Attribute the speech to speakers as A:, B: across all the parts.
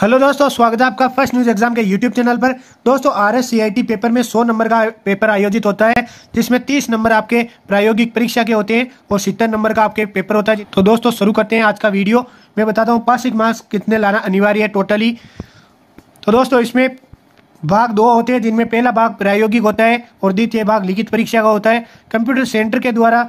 A: hello दोस्तों स्वागत है आपका फर्स्ट न्यूज एग्जाम के यूट्यूब चैनल पर दोस्तों आर एस पेपर में 100 नंबर का पेपर आयोजित होता है जिसमें 30 नंबर आपके प्रायोगिक परीक्षा के होते हैं और सितर नंबर का आपके पेपर होता है तो दोस्तों शुरू करते हैं आज का वीडियो मैं बताता हूँ पासिक मार्क्स कितने लाना अनिवार्य है टोटली तो दोस्तों इसमें भाग दो होते हैं जिनमें पहला भाग प्रायोगिक होता है और द्वितीय भाग लिखित परीक्षा का होता है कंप्यूटर सेंटर के द्वारा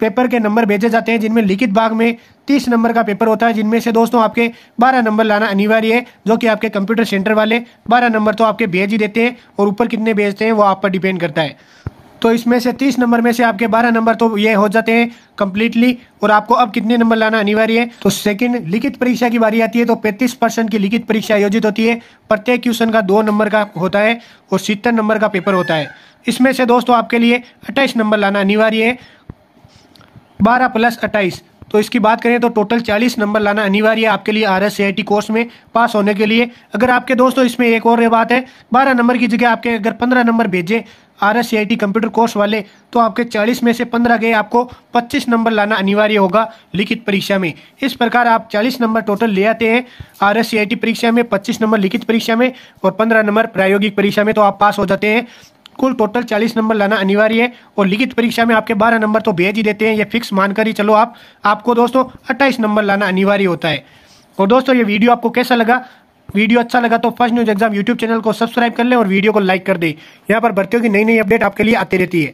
A: पेपर के नंबर भेजे जाते हैं जिनमें लिखित भाग में तीस नंबर का पेपर होता है जिनमें से दोस्तों आपके बारह नंबर लाना अनिवार्य है जो कि आपके कंप्यूटर सेंटर वाले बारह नंबर तो आपके भेज ही देते हैं और ऊपर कितने भेजते हैं वो आप पर डिपेंड करता है तो इसमें से तीस नंबर में से आपके बारह नंबर तो ये हो जाते हैं कंप्लीटली और आपको अब कितने नंबर लाना अनिवार्य है तो सेकंड लिखित परीक्षा की बारी आती है तो पैंतीस परसेंट की लिखित परीक्षा आयोजित होती है प्रत्येक क्वेश्चन का दो नंबर का होता है और सितर नंबर का पेपर होता है इसमें से दोस्तों आपके लिए अट्ठाईस नंबर लाना अनिवार्य है बारह प्लस अट्ठाईस तो इसकी बात करें तो टोटल 40 नंबर लाना अनिवार्य है आपके लिए आर एस कोर्स में पास होने के लिए अगर आपके दोस्तों इसमें एक और बात है 12 नंबर की जगह आपके अगर 15 नंबर भेजे आर एस कंप्यूटर कोर्स वाले तो आपके 40 में से 15 गए आपको 25 नंबर लाना अनिवार्य होगा लिखित परीक्षा में इस प्रकार आप 40 नंबर टोटल ले आते हैं आर एस परीक्षा में 25 नंबर लिखित परीक्षा में और 15 नंबर प्रायोगिक परीक्षा में तो आप पास हो जाते हैं कुल टोटल चालीस नंबर लाना अनिवार्य है और लिखित परीक्षा में आपके बारह नंबर तो भेज ही देते हैं ये फिक्स मानकर ही चलो आप आपको दोस्तों अट्ठाईस नंबर लाना अनिवार्य होता है और दोस्तों ये वीडियो आपको कैसा लगा वीडियो अच्छा लगा तो first news exam YouTube channel को सब्सक्राइब कर लें और वीडियो को लाइक कर दें यहाँ पर भर्तियों की नई नई अपडेट आपके लिए आती रहती है